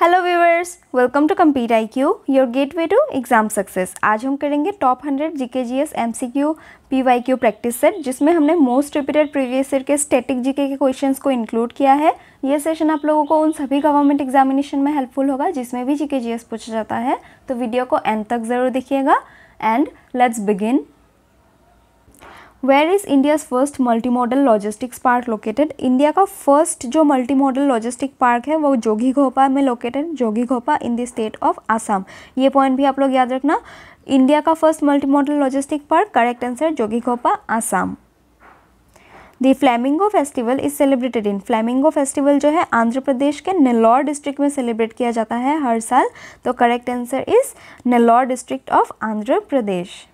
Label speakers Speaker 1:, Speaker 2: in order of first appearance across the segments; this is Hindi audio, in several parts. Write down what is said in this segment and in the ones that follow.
Speaker 1: Hello viewers welcome to compete I Q your gateway to exam success आज हम करेंगे top 100 GK P Y Q practice set जिसमें हमने मोस्ट रिपीटेड प्रीवियस ईयर के स्टैटिक जीके के क्वेश्चंस को इंक्लूड किया है ये सेशन आप लोगों को उन सभी गवर्नमेंट एग्जामिनेशन में हेल्पफुल होगा जिसमें भी जीके एस पूछा जाता है तो वीडियो को एंड तक ज़रूर देखिएगा and let's begin where is India's first multi model logistics park located India का फर्स्ट जो मल्टी मॉडल लॉजिस्टिक पार्क है वो जोगी घोपा में located Jogighopa in the state of Assam ये पॉइंट भी आप लोग याद रखना इंडिया का first multi model logistic park correct answer Jogighopa Assam the flamingo festival is celebrated in flamingo festival जो है आंध्र प्रदेश के नेल्लौर डिस्ट्रिक्ट में सेलिब्रेट किया जाता है हर साल तो correct answer is Nellore district of Andhra Pradesh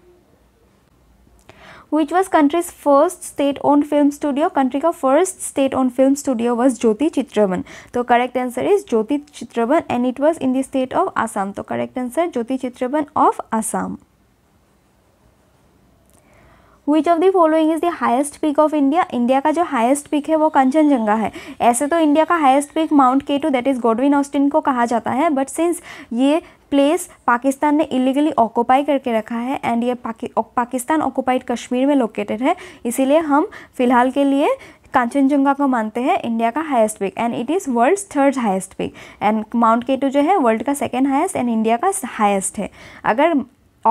Speaker 1: which was country's first state own film studio country का first state own film studio was Jyoti Chitraban तो correct answer is Jyoti Chitraban and it was in the state of Assam तो correct answer Jyoti Chitraban of Assam which of the following is the highest peak of India India का जो हाइस्ट पीक है वो कंचनजंगा है ऐसे तो इंडिया का highest peak mount K two that is Godwin Austen को कहा जाता है बट सिंस ये प्लेस पाकिस्तान ने इलीगली ऑक्यूपाई करके रखा है एंड ये पाकि, पाकिस्तान ऑक्यूपाइड कश्मीर में लोकेटेड है इसीलिए हम फिलहाल के लिए कांचनजंगा को मानते हैं इंडिया का highest peak and it is world third highest peak and mount K two जो है वर्ल्ड का सेकेंड हाईएस्ट एंड इंडिया का हाईएस्ट है अगर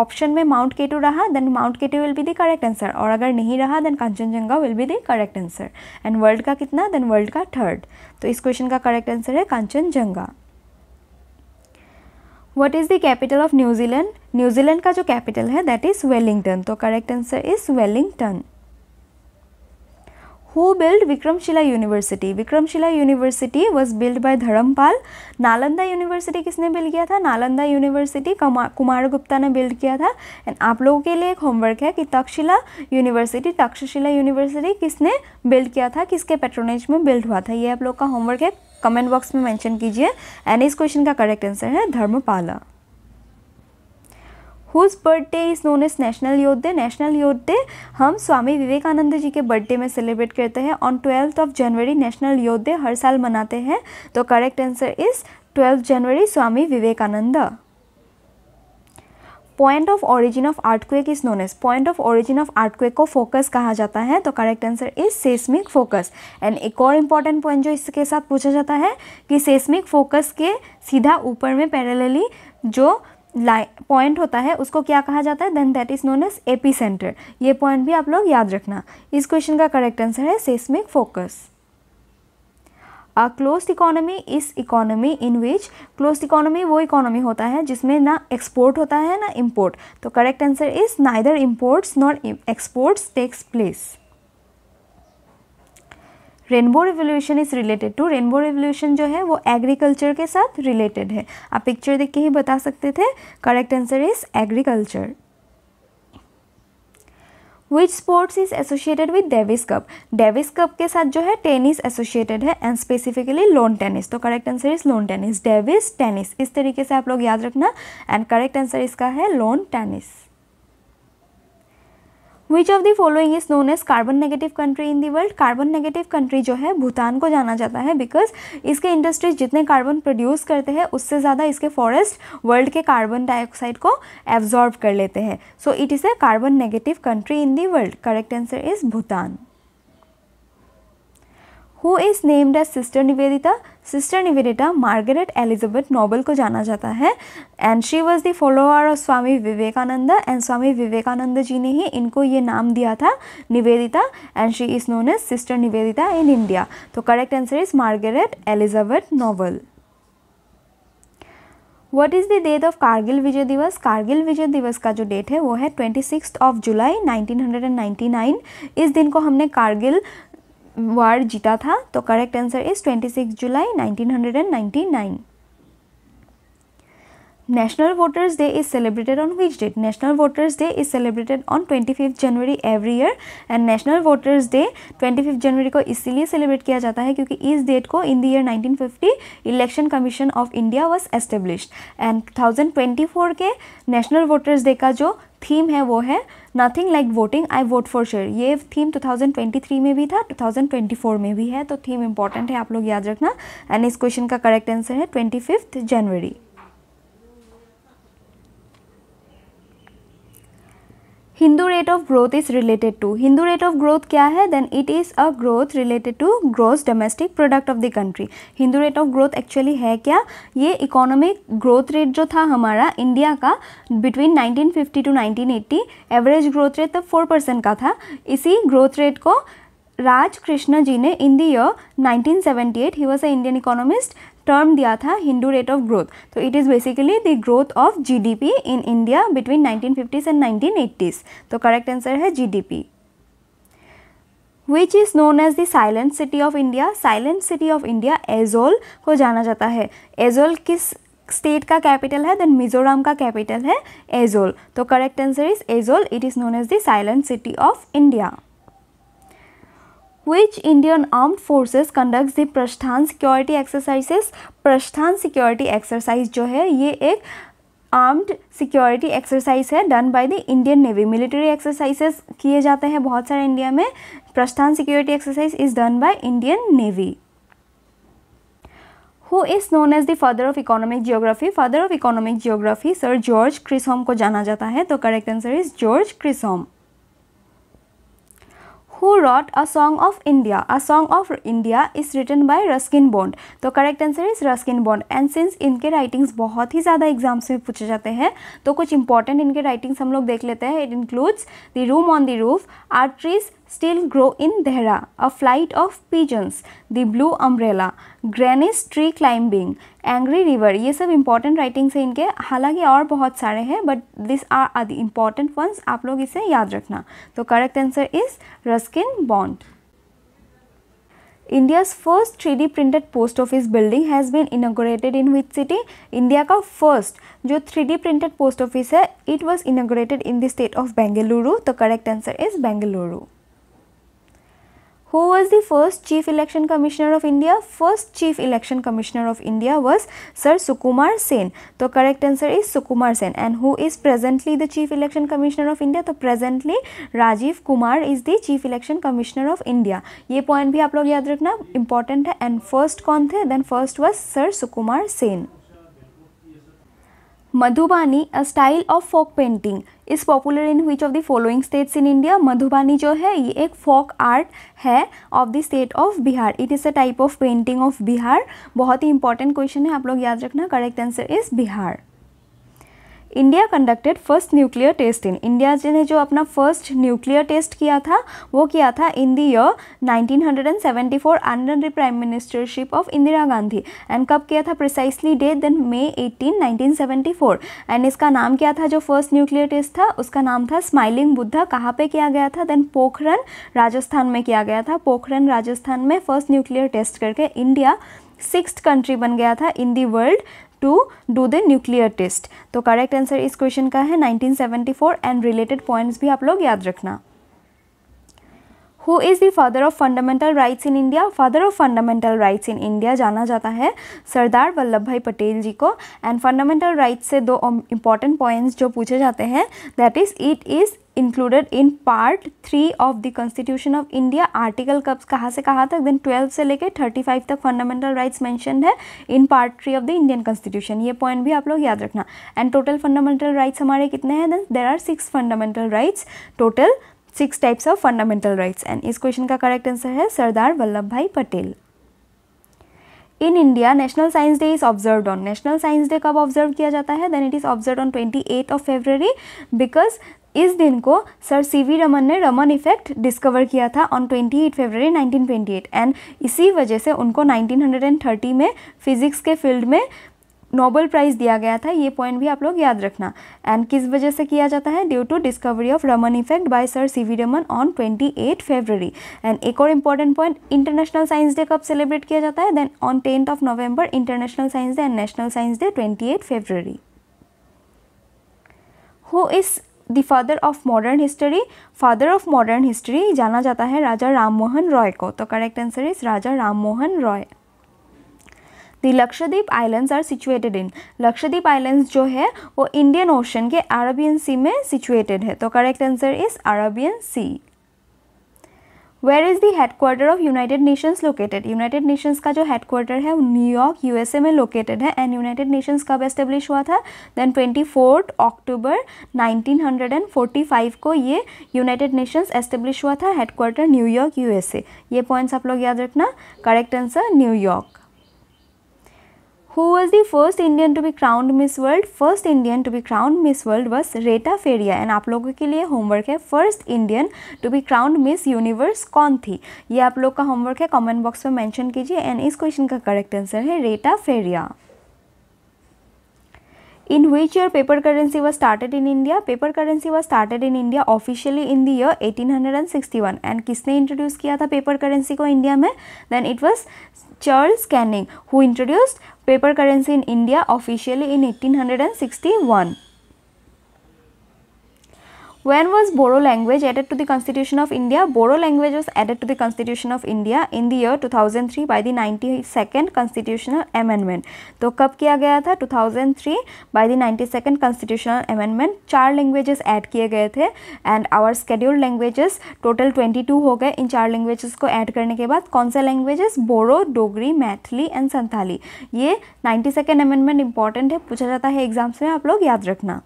Speaker 1: ऑप्शन में माउंट केटू रहा then mount K two will be the correct answer और अगर नहीं रहा then Kanchenjunga will be the correct answer and world का कितना देन वर्ल्ड का थर्ड तो इस क्वेश्चन का करेक्ट आंसर है Kanchenjunga what is the capital of New Zealand New Zealand का जो कैपिटल है दैट इज़ वेलिंगटन तो correct answer is Wellington who build Vikramshila university Vikramshila university was build by Dharmapal Nalanda university किसने बिल्ड किया था नालंदा यूनिवर्सिटी कुमार गुप्ता ने बिल्ड किया था एंड आप लोगों के लिए एक होमवर्क है कि तक्षशिला यूनिवर्सिटी तक्षशिला यूनिवर्सिटी किसने बिल्ड किया था किसके पेट्रोनेज में बिल्ड हुआ था ये आप लोग का होमवर्क है कमेंट बॉक्स में मेंशन कीजिए एंड इस क्वेश्चन का करेक्ट आंसर है Dharmapala whose birthday is known as national youth day national youth day हम स्वामी विवेकानंद जी के बर्थडे में सेलिब्रेट करते हैं on twelfth of January national youth day हर साल मनाते हैं तो correct answer is twelfth January Swami Vivekananda point of origin of earthquake is known as point of origin of earthquake को फोकस कहा जाता है तो correct answer is seismic focus and एक और इम्पॉर्टेंट पॉइंट जो इसके साथ पूछा जाता है कि सेस्मिक फोकस के सीधा ऊपर में पैरेलली जो पॉइंट होता है उसको क्या कहा जाता है then that is known as epicentre ये पॉइंट भी आप लोग याद रखना इस क्वेश्चन का करेक्ट आंसर है seismic focus a close economy is economy in which close economy वो इकोनॉमी होता है जिसमें ना एक्सपोर्ट होता है ना इम्पोर्ट तो correct answer is neither imports not exports takes place rainbow revolution is related to rainbow revolution जो है वो एग्रीकल्चर के साथ रिलेटेड है आप पिक्चर देख के ही बता सकते थे correct answer is agriculture which sports is associated with Davis cup Davis cup के साथ जो है टेनिस एसोसिएटेड है एंड स्पेसिफिकली लोन टेनिस तो correct answer is lawn tennis Davis tennis इस तरीके से आप लोग याद रखना एंड करेक्ट आंसर इसका है lawn tennis which of the following is known as carbon negative country in the world carbon negative country जो है भूटान को जाना जाता है बिकॉज इसके इंडस्ट्रीज जितने कार्बन प्रोड्यूस करते हैं उससे ज़्यादा इसके फॉरेस्ट वर्ल्ड के कार्बन डाइऑक्साइड को एब्जॉर्ब कर लेते हैं so it is a carbon negative country in the world correct answer is Bhutan who is named as sister Nivedita sister Nivedita Margaret Elizabeth Noble को जाना जाता है and she was the follower of Swami Vivekananda and Swami Vivekananda ji ने ही इनको ये नाम दिया था Nivedita and she is known as sister Nivedita in India तो correct answer is Margaret Elizabeth Noble what is the date of Kargil Vijay Diwas Kargil Vijay दिवस का जो डेट है वो है twenty six of July nineteen hundred and ninety nine इस दिन को हमने कारगिल वार जीता था तो correct answer is twenty six July nineteen hundred and ninety nine National Voters Day is celebrated on which date? National Voters Day is celebrated on 25th January every year and National Voters Day 25th January को इसीलिए celebrate किया जाता है क्योंकि इस date को in the year 1950 Election Commission of India was established and 2024 के National Voters Day का जो थीम है वो है nothing like voting I vote for share ये थीम 2023 में भी था 2024 में भी है तो थीम इंपॉर्टेंट है आप लोग याद रखना एंड इस क्वेश्चन का करेक्ट आंसर है ट्वेंटी जनवरी Hindu rate of growth is related to Hindu rate of growth क्या है then it is a growth related to gross domestic product of the country Hindu rate of growth actually है क्या ये इकोनॉमिक ग्रोथ रेट जो था हमारा इंडिया का between 1950 to 1980 average growth rate तब 4 परसेंट का था इसी ग्रोथ रेट को राज कृष्ण जी ने in the year eight he was a Indian economist term दिया था हिंदू रेट ऑफ ग्रोथ तो it is basically the growth of GDP in India between 1950s and 1980s तो करेक्ट आंसर है GDP which is known as the silent city of India silent city of India Aizawl को जाना जाता है एजोल किस स्टेट का कैपिटल है देन मिजोरम का कैपिटल है एजोल तो correct answer is Aizawl it is known as the silent city of India which Indian Armed Forces conducts the Prasthan Security Exercises Prasthan Security Exercise जो है ये एक आर्म्ड सिक्योरिटी एक्सरसाइज है done by the Indian navy military exercises किए जाते हैं बहुत सारे इंडिया में प्रस्थान security exercise is done by Indian navy who is known as the father of economic geography father of economic geography sir George Chisholm को जाना जाता है तो correct answer is George Chisholm who wrote A Song of India. A Song of India is written by Ruskin Bond. तो correct answer is Ruskin Bond and since इनके राइटिंग्स बहुत ही ज़्यादा एग्जाम्स में पूछे जाते हैं तो कुछ इंपॉर्टेंट इनके राइटिंग्स हम लोग देख लेते हैं it includes the room on the roof our trees still grow in Dehra, a flight of pigeons, the blue umbrella, granny's tree climbing, angry river. ये सब important writings हैं इनके हालांकि और बहुत सारे हैं but this are the important ones once आप लोग इसे याद रखना तो correct answer is Ruskin Bond India's first 3D printed post office building has been inaugurated in which city? India का first जो 3D printed post office है it was inaugurated in the state of Bengaluru. The correct answer is Bengaluru. Who was the first Chief Election Commissioner of India? First Chief Election Commissioner of India was Sir Sukumar Sen. So correct answer is Sukumar Sen. And who is presently the Chief Election Commissioner of India? So presently Rajiv Kumar is the Chief Election Commissioner of India. ये point भी आप लोग याद रखना important And first कौन थे? Then first was Sir Sukumar Sen. Madhubani a style of folk painting is popular in which of the following states in India Madhubani जो है ये एक फोक आर्ट है of the state of Bihar it is a type of painting of Bihar बहुत ही इंपॉर्टेंट क्वेश्चन है आप लोग याद रखना correct answer is Bihar India conducted first nuclear test in India ने जो अपना फर्स्ट न्यूक्लियर टेस्ट किया था वो किया था in the year 1974 under the prime ministership of Indira Gandhi and कब किया था precisely date then May 18 1974 and इसका नाम क्या था जो फर्स्ट न्यूक्लियर टेस्ट था उसका नाम था स्माइलिंग बुद्धा कहाँ पे किया गया था देन पोखरन राजस्थान में किया गया था पोखरन राजस्थान में फर्स्ट न्यूक्लियर टेस्ट करके इंडिया सिक्स कंट्री बन गया था in the world to do the nuclear test तो करेक्ट आंसर इस क्वेश्चन का है 1974 एंड रिलेटेड पॉइंट्स भी आप लोग याद रखना who is the father of fundamental rights in India father of fundamental rights in India जाना जाता है सरदार वल्लभ भाई पटेल जी को एंड फंडामेंटल राइट्स से दो इंपॉर्टेंट पॉइंट्स जो पूछे जाते हैं that is it is included in part three of the constitution of India article कब कहाँ से कहाँ तक देन ट्वेल्व से लेकर थर्टी फाइव तक फंडामेंटल राइट्स मैंशन है in part three of the Indian constitution ये पॉइंट भी आप लोग याद रखना एंड टोटल फंडामेंटल राइट्स हमारे कितने हैं then there are six fundamental rights total six types of fundamental rights and इस क्वेश्चन का करेक्ट आंसर है Sardar Vallabhbhai Patel in India national science day is observe on national science day कब ऑब्जर्व किया जाता है then it is observe on twenty eight of February because इस दिन को सर सी वी रमन ने रमन इफेक्ट डिस्कवर किया था on twenty eight nineteen twenty eight and इसी वजह से उनको नाइनटीन हंड्रेड एंड थर्टी में फिजिक्स के फील्ड में नोबल प्राइज़ दिया गया था ये पॉइंट भी आप लोग याद रखना एंड किस वजह से किया जाता है due to discovery of Raman effect by sir C V Raman on twenty eight February and एक और important point international science day कब सेलिब्रेट किया जाता है then on tenth of November international science day and national science day twenty eight February who is the father of modern history father of modern history जाना जाता है राजा राममोहन रॉय को तो correct answer is Raja Rammohan Roy the Lakshadweep islands are situated in Lakshadweep islands जो है वो इंडियन ओशन के अरबियन सी में सिचुएटेड है तो correct answer is Arabian sea where is the headquarter of United Nations located United Nations का जो हेडक्वार्टर है वो न्यूयॉर्क यूएसए में लोकेटेड है एंड यूनाइटेड नेशंस कब एस्टेब्लिश हुआ था then twenty fourth October nineteen hundred and forty five को ये यूनाइटेड नेशंस एस्टेब्लिश हुआ था हेडक्वार्टर न्यूयॉर्क यूएसए ये पॉइंट्स आप लोग याद रखना correct answer New York Who was the first Indian to be crowned Miss World? First Indian to be crowned Miss World was Reta Feria and आप लोगों के लिए होमवर्क है first Indian to be crowned Miss Universe कौन थी ये आप लोग का होमवर्क है कमेंट बॉक्स में मेंशन कीजिए एंड इस क्वेश्चन का करेक्ट आंसर है Reita फेरिया in which year paper currency was started in India? Paper currency was started in India officially in the year 1861 and किसने introduce किया था paper currency को India में? Then it was Charles Canning who introduced paper currency in India officially in 1861. When was Boro language added to the Constitution of India? Boro language was added to the Constitution of India in the year 2003 by the 92nd Constitutional Amendment. तो कब किया गया था 2003 by the 92nd Constitutional Amendment. चार languages add किए गए थे and our scheduled languages total 22 ho गए इन चार languages ko add karne ke baad kaun se languages? Borrow dogri maithili and santhali ये 92nd amendment इंपॉर्टेंट है पूछा जाता है एग्जाम्स में आप लोग याद रखना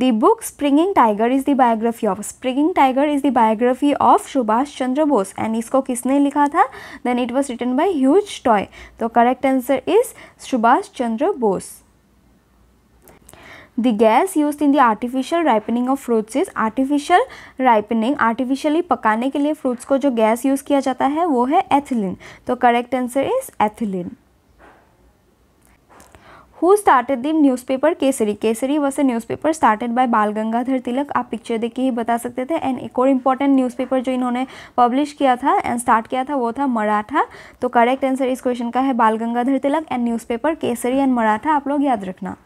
Speaker 1: The book Springing Tiger is the biography of Springing Tiger is the biography of Subhash Chandra Bose and इसको किसने लिखा था Then it was written by Hugh Toy. तो correct answer is Subhash Chandra Bose. The gas used in the artificial ripening of fruits is artificial ripening artificially पकाने के लिए fruits को जो gas use किया जाता है वो है ethylene. तो correct answer is ethylene. Started them newspaper Kesari Kesari was a paper started by Bal Gangadhar तिलक आप पिक्चर देख के ही बता सकते थे एंड एक और इम्पॉर्टेंट न्यूज़पेपर जो इन्होंने पब्लिश किया था एंड स्टार्ट किया था वो था मराठा तो करेक्ट आंसर इस क्वेश्चन का है Bal Gangadhar Tilak and newspaper Kesari and Maratha आप लोग याद रखना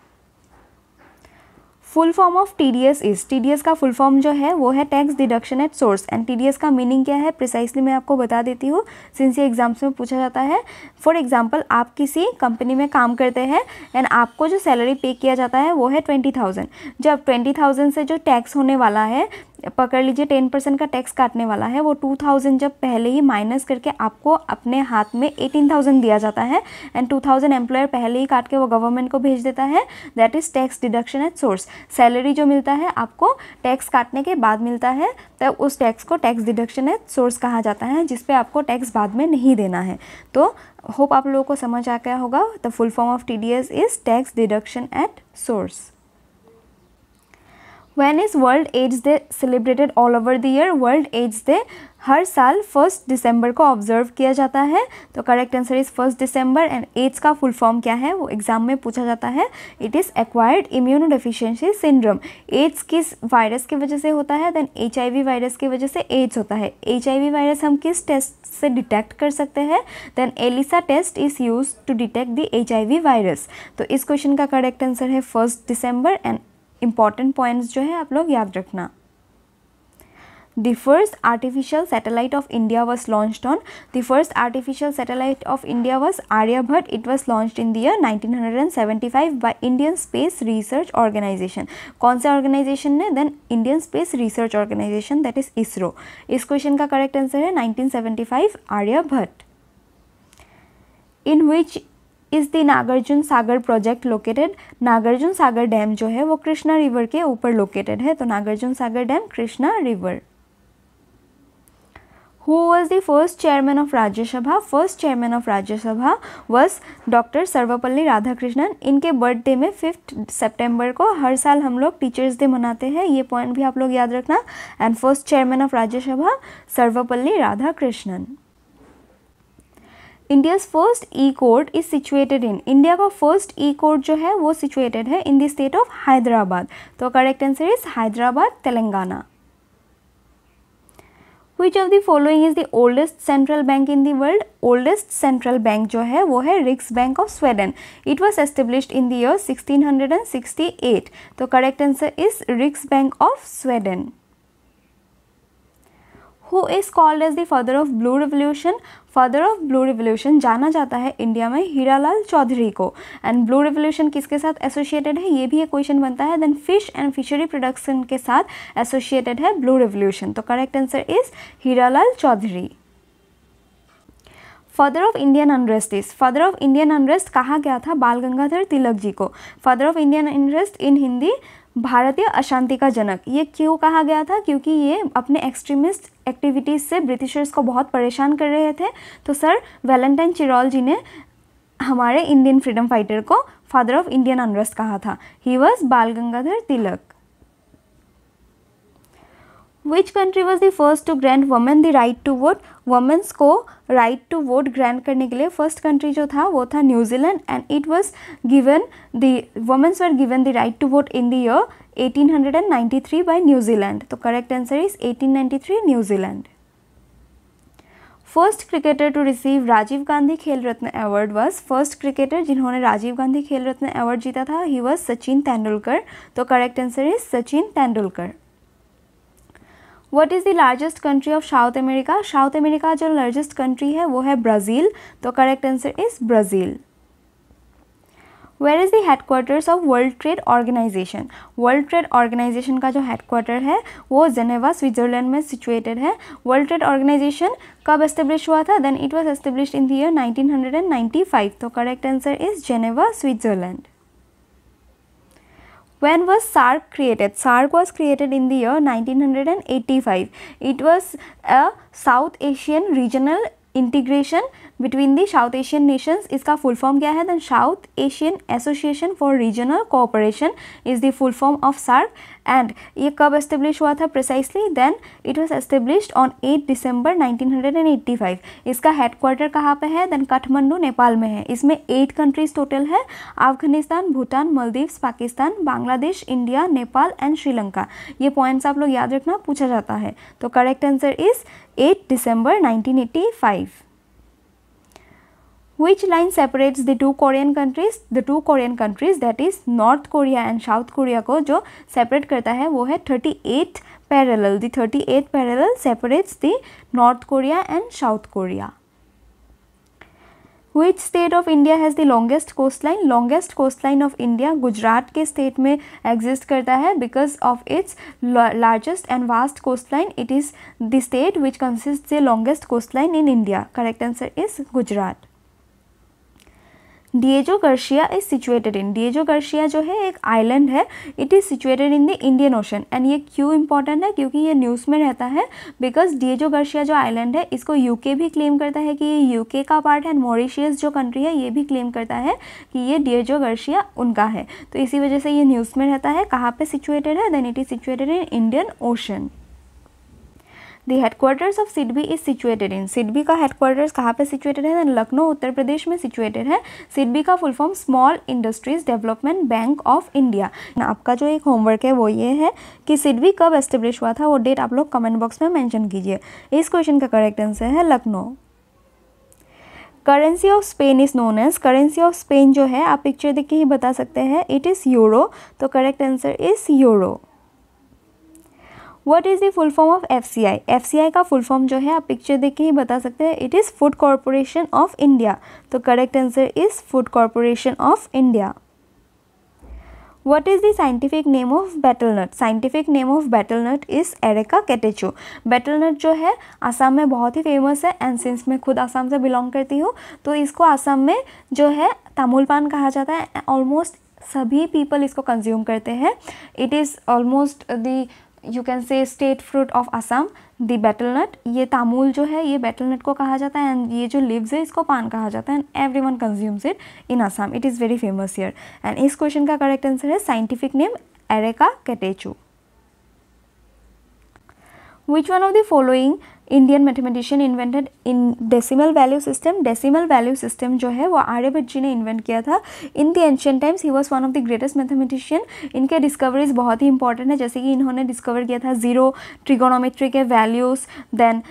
Speaker 1: full form of T D S is T D S का फुल फॉर्म जो है वो है tax deduction at source and T D S का मीनिंग क्या है प्रिसाइसली मैं आपको बता देती हूँ सिंस ये एग्जाम्स में पूछा जाता है फॉर एग्जाम्पल आप किसी कंपनी में काम करते हैं एंड आपको जो सैलरी पे किया जाता है वो है ट्वेंटी थाउजेंड जब ट्वेंटी थाउजेंड से जो टैक्स होने वाला है पकड़ लीजिए टेन परसेंट का टैक्स काटने वाला है वो टू थाउजेंड जब पहले ही माइनस करके आपको अपने हाथ में एटीन थाउजेंड दिया जाता है एंड टू थाउजेंड एम्प्लॉयर पहले ही काट के वो गवर्नमेंट को भेज देता है that is tax deduction at source salary जो मिलता है आपको टैक्स काटने के बाद मिलता है तो उस टैक्स को टैक्स डिडक्शन एट सोर्स कहा जाता है जिसपे आपको टैक्स बाद में नहीं देना है तो होप आप लोगों को समझ आ गया होगा the full form of T D S is tax deduction at source when is world AIDS day celebrated all over the year world AIDS day हर साल फर्स्ट दिसंबर को ऑब्जर्व किया जाता है तो करेक्ट आंसर इज़ फर्स्ट दिसंबर एंड एड्स का फुल फॉर्म क्या है वो एग्जाम में पूछा जाता है it is acquired immunodeficiency syndrome AIDS किस वायरस की वजह से होता है देन एच वायरस की वजह से एड्स होता है एच वायरस हम किस टेस्ट से डिटेक्ट कर सकते हैं then ELISA test is use to detect the H virus तो इस क्वेश्चन का करेक्ट आंसर है फर्स्ट दिसंबर एंड इम्पॉर्टेंट पॉइंट्स जो है आप लोग याद रखना the first artificial satellite of India was launch on the first artificial satellite of India was Aryabhata it was launch in the nineteen hundred and by Indian space research organisation कौन से ऑर्गेनाइजेशन ने then Indian space research organisation that is ISRO इस क्वेश्चन का करेक्ट आंसर है 1975 seventy five Aryabhata in which is the Nagarjuna Sagar project located Nagarjuna Sagar dam जो है वो कृष्णा रिवर के ऊपर लोकेटेड है तो Nagarjuna Sagar dam Krishna river who was the first chairman of Rajya Sabha first chairman of Rajya Sabha was doctor Sarvepalli Radhakrishnan इनके बर्थडे में फिफ्थ सेप्टेम्बर को हर साल हम लोग टीचर्स डे मनाते हैं ये पॉइंट भी आप लोग याद रखना and first chairman of Rajya Sabha Sarvepalli Radhakrishnan India's first e court is situated in India का फर्स्ट ई कोर्ट जो है वो सिचुएटेड है in the state of Hyderabad तो correct answer is Hyderabad Telangana which of the following is the oldest central bank in the world oldest central bank जो है वो है Riksbank of Sweden it was establish in the sixteen hundred and sixty eight तो correct answer is Riksbank of Sweden who is called as the father of blue revolution father of blue revolution जाना जाता है इंडिया में हीरालाल चौधरी को एंड ब्लू रिवोल्यूशन किसके साथ एसोसिएटेड है ये भी एक क्वेश्चन बनता है then fish and fishery production के साथ एसोसिएटेड है ब्लू रिवोल्यूशन तो correct answer is Hiralal Chaudhary father of Indian unrest is father of Indian unrest कहा गया था बाल गंगाधर तिलक जी को father of Indian unrest in Hindi भारतीय अशांति का जनक ये क्यों कहा गया था क्योंकि ये अपने एक्सट्रीमिस्ट एक्टिविटीज़ से ब्रिटिशर्स को बहुत परेशान कर रहे थे तो सर वैलेंटाइन चिरौल जी ने हमारे इंडियन फ्रीडम फाइटर को फादर ऑफ इंडियन अनरस्ट कहा था he was Bal Gangadhar Tilak which country was the first to grant women the right to vote women's को राइट टू वोट ग्रैंड करने के लिए फर्स्ट कंट्री जो था वो था New Zealand and it was given the women's were given the right to vote in the year three by New Zealand तो correct answer is eighteen three New Zealand first cricketer to receive Rajiv Gandhi Khel Ratna award was first cricketer जिन्होंने राजीव गांधी खेल रत्न अवार्ड जीता था ही वॉज सचिन तेंदुलकर तो correct answer is Sachin Tendulkar what is the largest country of South America South America जो लार्जेस्ट कंट्री है वो है ब्राज़ील तो correct answer is Brazil where is the headquarters of World Trade Organization World Trade Organization का जो हेडक्वार्टर है वो जेनेवा स्विट्जरलैंड में सिचुएटेड है वर्ल्ड ट्रेड ऑर्गेनाइजेशन कब एस्टेब्लिश हुआ था then it was establish in the year five तो correct answer is Geneva Switzerland When was SARC created? SARC was created in the year 1985. It was a South Asian Regional Integration between the South Asian nations इसका फुल फॉर्म क्या है then South Asian Association for Regional Cooperation is the full form of SAARC and ये कब एस्टेब्लिश हुआ था precisely then it was established on 8 December 1985 इसका हेडक्वार्टर कहाँ पे है देन काठमांडू नेपाल में है इसमें एट कंट्रीज टोटल है अफगानिस्तान भूटान मालदीव्स पाकिस्तान बांग्लादेश इंडिया नेपाल एंड श्रीलंका ये पॉइंट्स आप लोग याद रखना पूछा जाता है तो correct answer is eight December nineteen which line separates the two Korean countries the two Korean countries that is North Korea and South Korea ko jo separate karta hai wo hai 38 parallel the 38 parallel separates the North Korea and South Korea which state of India has the longest coastline longest coastline of India Gujarat के state में exist करता है because of its largest and vast coastline it is the state which consists the longest coastline in India correct answer is Gujarat Diego Garcia is situated in Diego Garcia जो है एक आइलैंड है it is situated in the Indian Ocean and ये क्यों इंपॉर्टेंट है क्योंकि ये न्यूज़ में रहता है बिकॉज डिएजो गर्शिया जो आइलैंड है इसको यूके भी क्लेम करता है कि ये यूके का पार्ट है मॉरिशियस जो कंट्री है ये भी क्लेम करता है कि ये डिएजो गर्शिया उनका है तो इसी वजह से ये न्यूज़ में रहता है कहाँ पर सिचुएटेड है then it is situated in Indian Ocean the headquarters of SIDBI is situated in SIDBI का हेडक्वार्टर्स कहाँ पे सिचुएटेड है लखनऊ उत्तर प्रदेश में सिचुएटेड है सिडबी का full form Small Industries Development Bank of India आपका जो एक होमवर्क है वो ये है कि सिडबी कब एस्टेब्लिश हुआ था वो डेट आप लोग कमेंट बॉक्स में मैंशन कीजिए इस क्वेश्चन का करेक्ट आंसर है Lucknow currency of Spain is known as currency of Spain जो है आप पिक्चर देख के ही बता सकते हैं इट इज़ यूरो तो correct answer is euro what is the full form of F F C I C I का फुल फॉर्म जो है आप पिक्चर देख के ही बता सकते हैं it is Food Corporation of India तो correct answer is Food Corporation of India What name of betel nut scientific name of betel nut is areca Erica betel nut जो है आसाम में बहुत ही फेमस है एंड सिंस मैं खुद आसाम से बिलोंग करती हूँ तो इसको आसाम में जो है तामुल पान कहा जाता है ऑलमोस्ट सभी पीपल इसको कंज्यूम करते हैं it is almost the you can say state fruit of Assam the betel nut ये तामूल जो है ये बैटल नट को कहा जाता है एंड ये जो लिव्स है इसको पान कहा जाता है and every one consumes it in Assam it is very famous year and इस क्वेश्चन का करेक्ट आंसर है scientific name areca catechu which one of the following Indian mathematician invented in decimal value system decimal value system जो है वो आर्यभट जी ने इन्वेंट किया था in the ancient times he was one of the greatest mathematician इनके डिस्कवरीज बहुत ही इंपॉर्टेंट है जैसे कि इन्होंने डिस्कवर किया था जीरो ट्रिगोनोमेट्री के वैल्यूज़ देन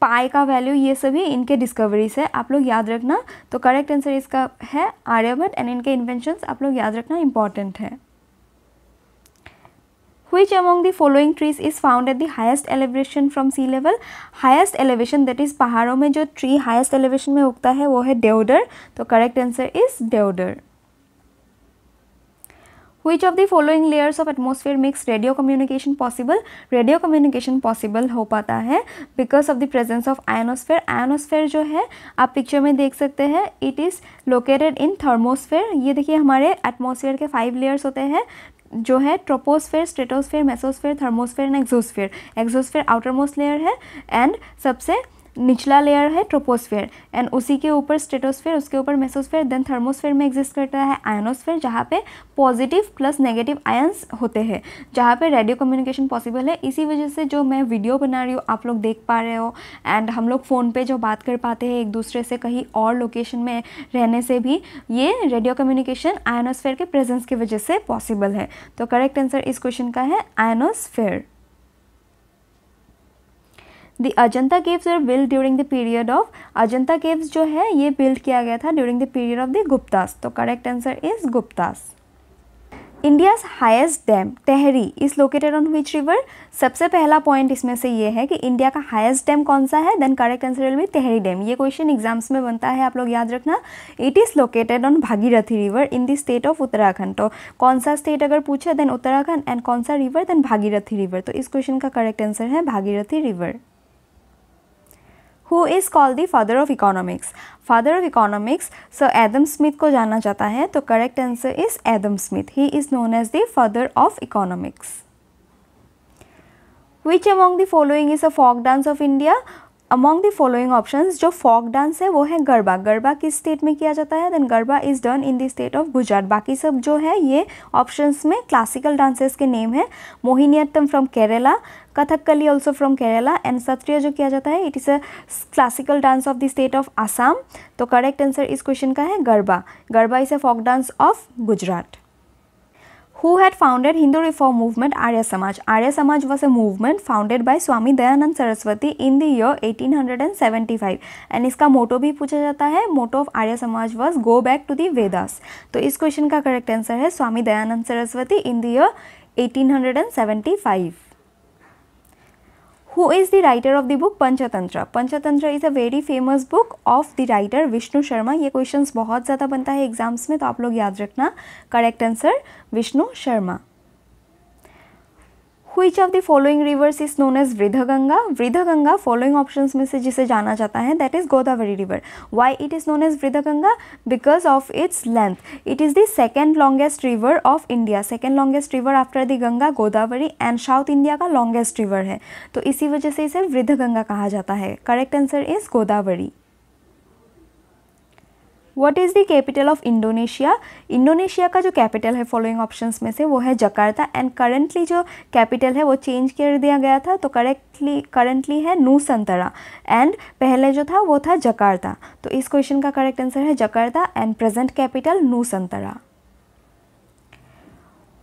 Speaker 1: पाए का वैल्यू ये सभी इनके डिस्कवरीज है आप लोग याद रखना तो करेक्ट आंसर इसका है आर्यभट्ट एंड इनके इन्वेंशंस आप लोग याद रखना इंपॉर्टेंट है Which among the following trees is found at the highest elevation from sea level? Highest elevation that is पहाड़ों में जो tree highest elevation में उगता है वो है deodar. तो correct answer is deodar. which of the following layers of atmosphere makes radio communication possible radio communication possible हो पाता है because of the presence of ionosphere ionosphere जो है आप picture में देख सकते हैं it is located in thermosphere ये देखिए हमारे atmosphere के five layers होते हैं जो है troposphere stratosphere mesosphere thermosphere and exosphere exosphere outermost layer है एंड सबसे निचला लेयर है ट्रोपोस्फेयर एंड उसी के ऊपर स्टेटोस्फेयर उसके ऊपर मेसोस्फेयर देन थर्मोस्फेयर में एग्जिस्ट करता है आयनोस्फेयर जहाँ पे पॉजिटिव प्लस नेगेटिव आयन्स होते हैं जहाँ पे रेडियो कम्युनिकेशन पॉसिबल है इसी वजह से जो मैं वीडियो बना रही हूँ आप लोग देख पा रहे हो एंड हम लोग फ़ोन पर जो बात कर पाते हैं एक दूसरे से कहीं और लोकेशन में रहने से भी ये रेडियो कम्युनिकेशन आयनोस्फेयर के प्रेजेंस की वजह से पॉसिबल है तो करेक्ट आंसर इस क्वेश्चन का है ionosphere the Ajanta caves are build during the period of Ajanta caves जो है ये बिल्ड किया गया था during the period of the Guptas तो correct answer is Guptas India's highest dam Tehri is located on which river सबसे पहला पॉइंट इसमें से ये है कि इंडिया का हाइस्ट डैम कौन सा है then correct answer will be Tehri dam ये क्वेश्चन एग्जाम्स में बनता है आप लोग याद रखना it is located on Bhagirathi river in the state of Uttarakhand तो कौन सा स्टेट अगर पूछे देन उत्तराखंड एंड कौन सा रिवर देन भागीरथी रिवर तो इस क्वेश्चन का करेक्ट आंसर है Bhagirathi river who is called the father of economics father of economics so adam smith ko jana jata hai to correct answer is adam smith he is known as the father of economics which among the following is a folk dance of india among the following option जो फॉक डांस है वो है गरबा गरबा किस स्टेट में किया जाता है then Garba is done in the state of Gujarat बाकी सब जो है ये ऑप्शन में क्लासिकल डांसेस के नेम है Mohiniyattam from Kerala Kathakali also from Kerala and Sattriya जो किया जाता है it is a classical dance of the state of Assam तो करेक्ट आंसर इस क्वेश्चन का है Garba Garba is a folk dance of Gujarat who had founded Hindu reform movement Arya Samaj. Arya Samaj was a movement founded by Swami Dayanand Saraswati in the year 1875 and इसका मोटो भी पूछा जाता है मोटो of Arya Samaj was go back to the Vedas तो इस क्वेश्चन का करेक्ट आंसर है Swami Dayanand Saraswati in the year 1875 who is the writer of the book Panchatantra. Panchatantra is a very famous book of the writer Vishnu Sharma. ये questions बहुत ज़्यादा बनता है एग्जाम्स में तो आप लोग याद रखना correct answer Vishnu Sharma which of the following rivers is known as vridhaganga vridhaganga following options में से जिसे जाना जाता है that is godavari river why it is known as vridhaganga because of its length it is the second longest river of india second longest river after the ganga godavari and south india का longest river है तो इसी वजह से इसे वृद्धगंगा कहा जाता है correct answer is godavari what is the capital of Indonesia Indonesia का जो कैपिटल है फॉलोइंग ऑप्शन में से वो है जकार्ता एंड करंटली जो कैपिटल है वो चेंज कर दिया गया था तो करेक्टली करंटली है नूसंतरा एंड पहले जो था वो था जकार्ता तो इस क्वेश्चन का करेक्ट आंसर है Jakarta and present capital Nusantara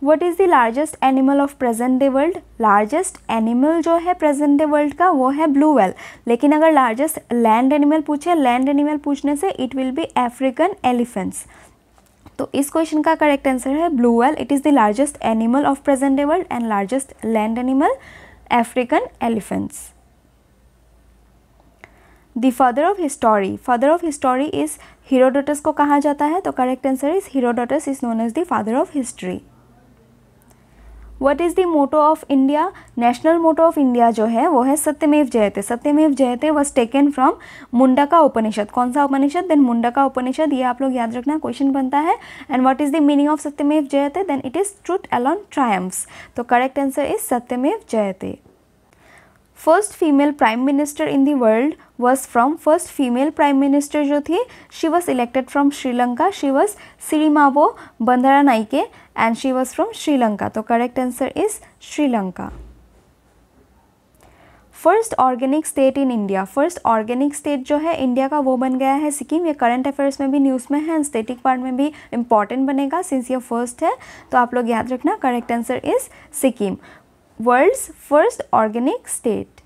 Speaker 1: what is the largest animal of present day world largest animal जो है प्रेजेंट डे वर्ल्ड का वो है ब्लू वेल लेकिन अगर लार्जेस्ट लैंड एनिमल पूछे लैंड एनिमल पूछने से it will be African elephants तो इस क्वेश्चन का करेक्ट आंसर है blue whale it is the largest animal of present day world and largest land animal African elephants the father of history father of history is Herodotus को कहा जाता है तो correct answer is Herodotus is known as the father of history what is the motto of India national motto of India जो है वो है Satyameva Jayate Satyameva Jayate was taken from Mundaka Upanishad कौन सा उपनिषद देन मुंडका उपनिषद ये आप लोग याद रखना क्वेश्चन बनता है and what is the meaning of Satyameva Jayate then it is truth alone triumphs तो correct answer is Satyameva Jayate first female prime minister in the world was from first female prime minister जो थी she was elected from Sri Lanka she was वो Bandaranaike and she was from Sri Lanka तो correct answer is Sri Lanka first organic state in India first organic state जो है इंडिया का वो बन गया है सिक्किम ये करंट अफेयर्स में भी न्यूज़ में है स्टेटिक पार्ट में भी इंपॉर्टेंट बनेगा सिंस ये फर्स्ट है तो आप लोग याद रखना correct answer is Sikkim world's first organic state.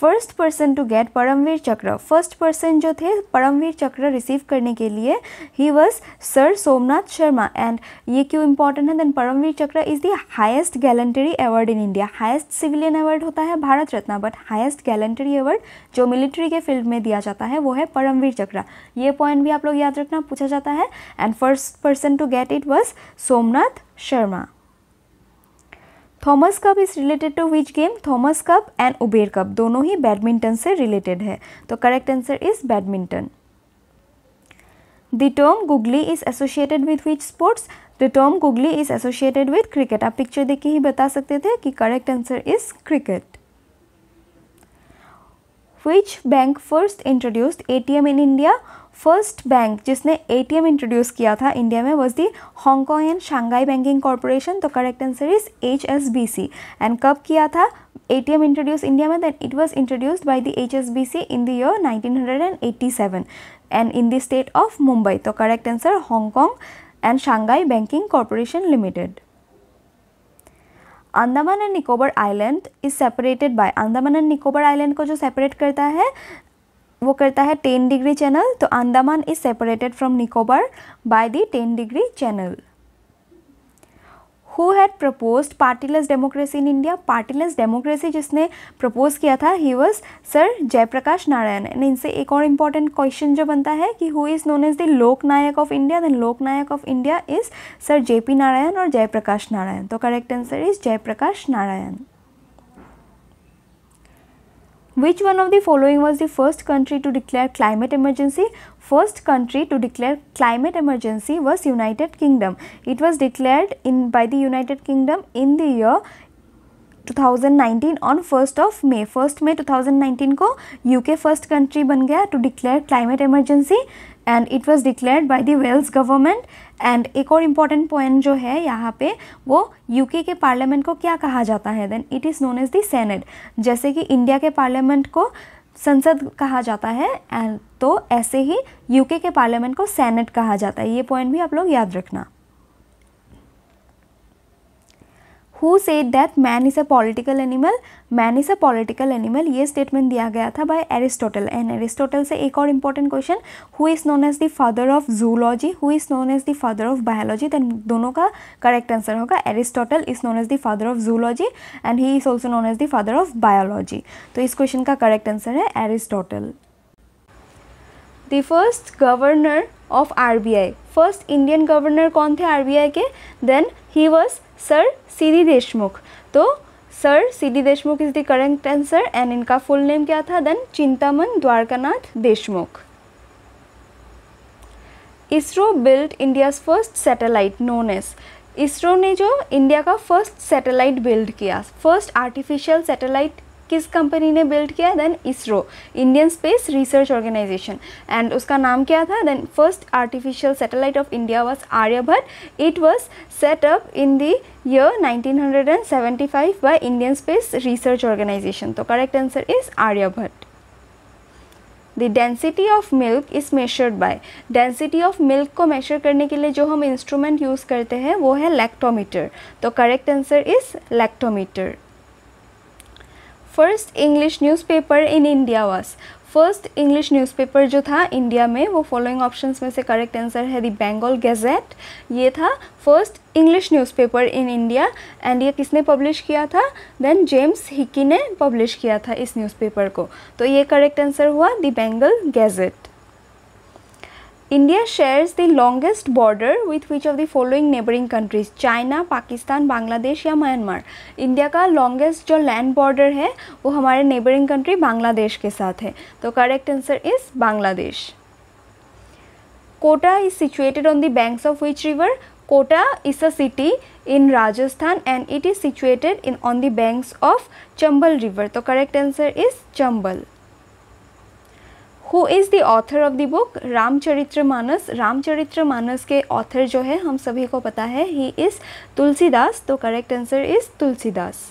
Speaker 1: First person to get Param Vir Chakra first person जो थे परमवीर चक्र रिसीव करने के लिए he was sir Somnath Sharma and ये क्यों इंपॉर्टेंट है then Param Vir Chakra is the highest gallantry award in India highest civilian award होता है Bharat Ratna but highest gallantry award जो मिलिट्री के फील्ड में दिया जाता है वो है परमवीर चक्र ये पॉइंट भी आप लोग याद रखना पूछा जाता है and first person to get it was Somnath Sharma Thomas cup is related to which game Thomas cup and Uber cup दोनों ही बैडमिंटन से रिलेटेड है तो correct answer is badminton the term googly is associated with which sports the term googly is associated with cricket आप पिक्चर देख के ही बता सकते थे कि correct answer is cricket first introduced A T M in India first bank जिसने एटीएम इंट्रोड्यूस किया था इंडिया में was the Hong Kong and Shanghai banking corporation तो correct answer is H and कब किया था एटीएम इंट्रोड्यूस इंडिया में then it was introduced by the H S B C in the year nineteen and in the state of Mumbai तो correct answer Hong Kong and Shanghai banking corporation limited Andaman and Nicobar island is separated by Andaman and Nicobar island को जो सेपरेट करता है वो करता है टेन डिग्री चैनल तो Andaman is separated from Nicobar by the ten degree channel who had propose partyless democracy in India partyless democracy जिसने प्रपोज किया था he was sir Jayaprakash Narayan and इनसे एक और इम्पॉर्टेंट क्वेश्चन जो बनता है कि who is known as the Loknayak of India then Loknayak of India is sir J P Narayan और जयप्रकाश नारायण तो correct answer is Jayaprakash Narayan Which one of the following was the first country to declare climate emergency? First country to declare climate emergency was United Kingdom. It was declared in by the United Kingdom in the year 2019 on 1st of May. 1st May 2019 को UK first country बन गया to declare climate emergency. And it was declared by the Wales government and एक और इम्पॉर्टेंट पॉइंट जो है यहाँ पे वो यूके के पार्लियामेंट को क्या कहा जाता है then it is known as the senate जैसे कि इंडिया के पार्लियामेंट को संसद कहा जाता है एंड तो ऐसे ही यूके के पार्लियामेंट को सेनेट कहा जाता है ये पॉइंट भी आप लोग याद रखना who said that man is a political animal man is a political animal ये स्टेटमेंट दिया गया था बाय एरिस्टोटल एंड एरिस्टोटल से एक और important question who is known as the father of zoology who is known as the father of biology then दोनों का करेक्ट आंसर होगा Aristotle is known as the father of zoology and he is also known as the father of biology तो इस क्वेश्चन का करेक्ट आंसर है Aristotle the first governor of R B I first Indian governor कौन थे आरबीआई के then he was sir C Deshmukh तो sir C D Deshmukh is the current answer and इनका फुल नेम क्या था then Chintaman Dwarkanath Deshmukh ISRO built India's first satellite known as ISRO ने जो इंडिया का फर्स्ट सैटेलाइट बिल्ड किया फर्स्ट आर्टिफिशियल सैटेलाइट किस कंपनी ने बिल्ड किया then ISRO Indian space research organisation and उसका नाम क्या था then first artificial satellite of India was Aryabhata it was set up in the year 1975 by Indian space research organisation तो correct answer is Aryabhat. The density of milk is measured by density of milk को मेशर करने के लिए जो हम इंस्ट्रूमेंट यूज़ करते हैं वो है लैक्टोमीटर तो correct answer is lactometer first English newspaper in India was first English newspaper जो था इंडिया में वो फॉलोइंग ऑप्शंस में से करेक्ट आंसर है दी बेंगल गैजेट ये था first English newspaper in India and ये किसने पब्लिश किया था देन जेम्स हिकी ने पब्लिश किया था इस न्यूज़पेपर को तो ये करेक्ट आंसर हुआ the Bengal gazette India shares the longest border with which of the following neighboring countries China Pakistan Bangladesh या Myanmar इंडिया का लॉन्गेस्ट जो लैंड बॉर्डर है वो हमारे नेबरिंग कंट्री बांग्लादेश के साथ है तो correct answer is Bangladesh Kota is situated on the banks of which river? Kota is a city in Rajasthan and it is situated in on the banks of Chambal river. So correct answer is Chambal. Who is the author of the book Ramcharitra Manas Ramcharitra Manas के ऑथर जो है हम सभी को पता है ही इज़ तुलसीदास तो correct answer is Tulsidas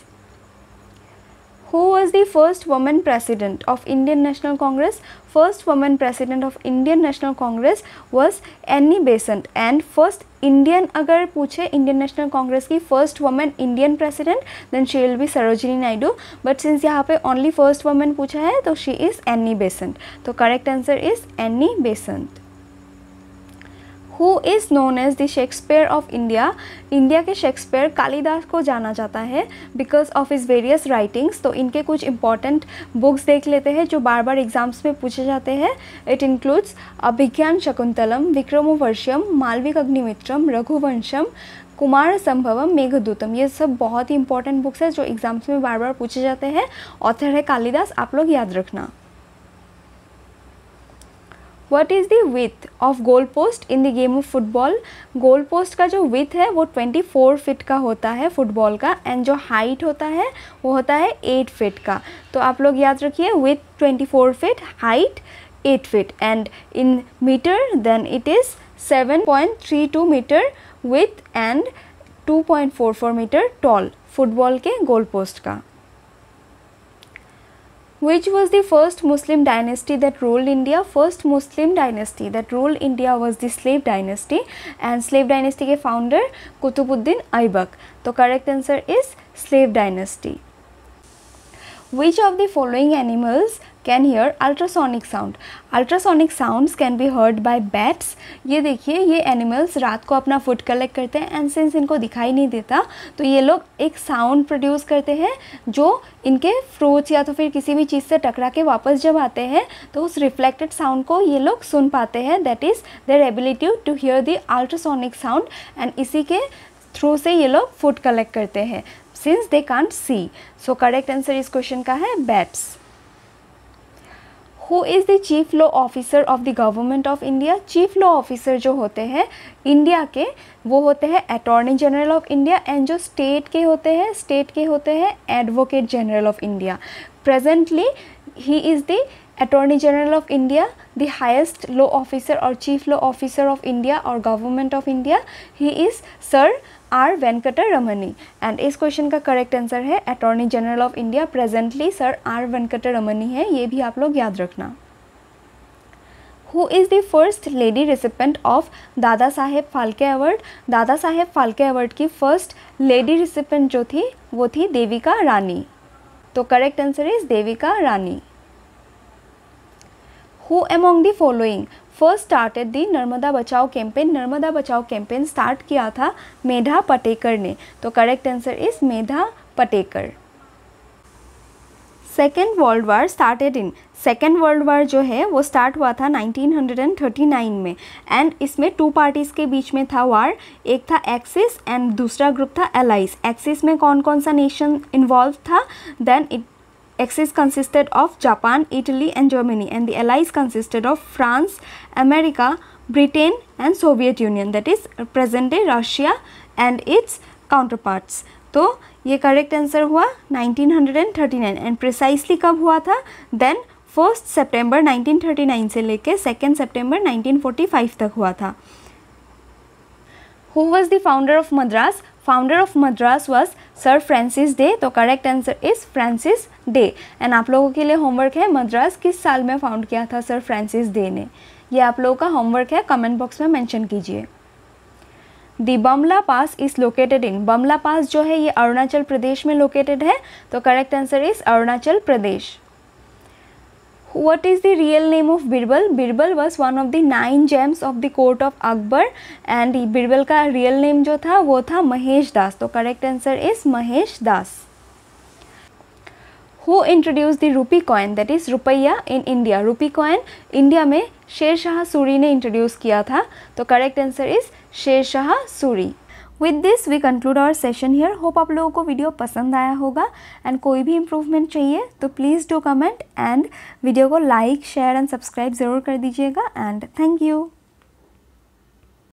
Speaker 1: who was the first woman president of Indian National Congress? First woman president of Indian National Congress was Annie Besant and first Indian अगर पूछे Indian National Congress की first woman Indian president then she will be Sarojini Naidu but since यहाँ पे only first woman पूछा है तो she is Annie Besant so correct answer is Annie Besant who is known as the Shakespeare of India India के शेक्सपियर कालिदास को जाना जाता है because of is various writings तो इनके कुछ इंपॉर्टेंट बुक्स देख लेते हैं जो बार बार एग्जाम्स में पूछे जाते हैं इट इंक्लूड्स अभिज्ञान शकुंतलम विक्रमोवर्षम मालविक अग्निमित्रम रघुवंशम कुमार संभवम मेघदूतम ये सब बहुत ही इंपॉर्टेंट बुक्स है जो एग्जाम्स में बार बार पूछे जाते हैं ऑथर है कालिदास आप लोग याद रखना what is the width of goal post in the game of football goal post का जो विथ है वो 24 फीट का होता है फुटबॉल का एंड जो हाइट होता है वो होता है 8 फीट का तो आप लोग याद रखिए width 24 feet height 8 feet and in metre then it is 7.32 metre width and 2.44 metre tall football के गोल पोस्ट का Which was the first Muslim dynasty that ruled India? First Muslim dynasty that ruled India was the slave dynasty and slave dynasty ke founder Kutubuddin Aibak. So correct answer is slave dynasty. Which of the following animals can hear ultrasonic sound ultrasonic sounds can be heard by bats ये देखिए ये एनिमल्स रात को अपना फूड कलेक्ट करते हैं एंड सिंस इनको दिखाई नहीं देता तो ये लोग एक साउंड प्रोड्यूस करते हैं जो इनके फ्रूट्स या तो फिर किसी भी चीज़ से टकरा के वापस जब आते हैं तो उस रिफ्लेक्टेड साउंड को ये लोग सुन पाते हैं that is their ability to hear the ultrasonic sound and इसी के थ्रू से ये लोग फूड कलेक्ट करते हैं since they can't see so correct answer इस क्वेश्चन का है bats who is the chief law officer of the government of India chief law officer जो होते हैं इंडिया के वो होते हैं attorney general of India and जो स्टेट के होते हैं स्टेट के होते हैं advocate general of India presently he is the attorney general of India the highest law officer और chief law officer of India और government of India he is sir R Venkata Ramani and इस क्वेश्चन का करेक्ट आंसर है attorney general of India presently sir R Venkata Ramani है ये भी आप लोग याद रखना who is the first lady recipient of Dada Saheb Phalke award Dada Saheb Phalke award की फर्स्ट लेडी रिसिपेंट जो थी वो थी देविका रानी तो correct answer is Devika Rani who among the following first started the Narmada Bachao campaign Narmada Bachao campaign start किया था मेधा पटेकर ने तो correct answer is Medha Patkar second world war started in second world war जो है वो स्टार्ट हुआ था 1939 में एंड इसमें टू पार्टीज़ के बीच में था वार एक था एक्सिस एंड दूसरा ग्रुप था एलाइस एक्सिस में कौन कौन सा नेशन इन्वॉल्व था then it axis consisted of Japan, Italy and Germany and the allies consisted of France, America, Britain and Soviet Union that is present day Russia and its counterparts. तो ये करेक्ट आंसर हुआ 1939 एंड प्रिसाइसली कब हुआ था देन फर्स्ट सितंबर 1939 से लेके सेकेंड सितंबर 1945 तक हुआ था who was the founder of Madras founder of Madras was sir Francis Day तो correct answer is Francis Day and आप लोगों के लिए होमवर्क है मद्रास किस साल में फाउंड किया था सर फ्रांसिस डे ने यह आप लोगों का होमवर्क है कमेंट बॉक्स में मैंशन कीजिए दी बमला पास इज लोकेटेड इन बमला पास जो है ये अरुणाचल प्रदेश में लोकेटेड है तो correct answer is Arunachal Pradesh what is the real name of Birbal? Birbal was one of the nine gems of the court of Akbar and Birbal ka real name jo tha wo tha mahesh das so correct answer is mahesh das Who introduced the rupee coin that is रुपया in India? Rupee coin India में sher shah suri ne introduce किया tha so correct answer is sher shah suri with this we conclude our session here hope आप लोगों को वीडियो पसंद आया होगा एंड कोई भी इम्प्रूवमेंट चाहिए तो please do comment and video को लाइक शेयर एंड सब्सक्राइब ज़रूर कर दीजिएगा एंड थैंक यू